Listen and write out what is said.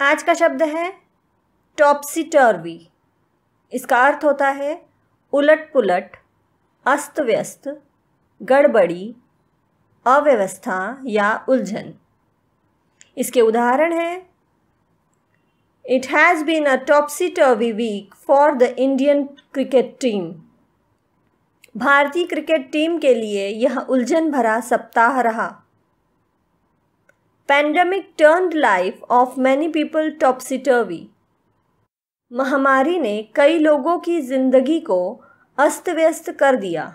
आज का शब्द है टॉपसी टर्वी इसका अर्थ होता है उलट पुलट अस्त व्यस्त गड़बड़ी अव्यवस्था या उलझन इसके उदाहरण हैं it has been a topsy turvy week for the Indian cricket team भारतीय क्रिकेट टीम के लिए यह उलझन भरा सप्ताह रहा pandemic turned life of many people topsy turvy महामारी ने कई लोगों की ज़िंदगी को अस्त व्यस्त कर दिया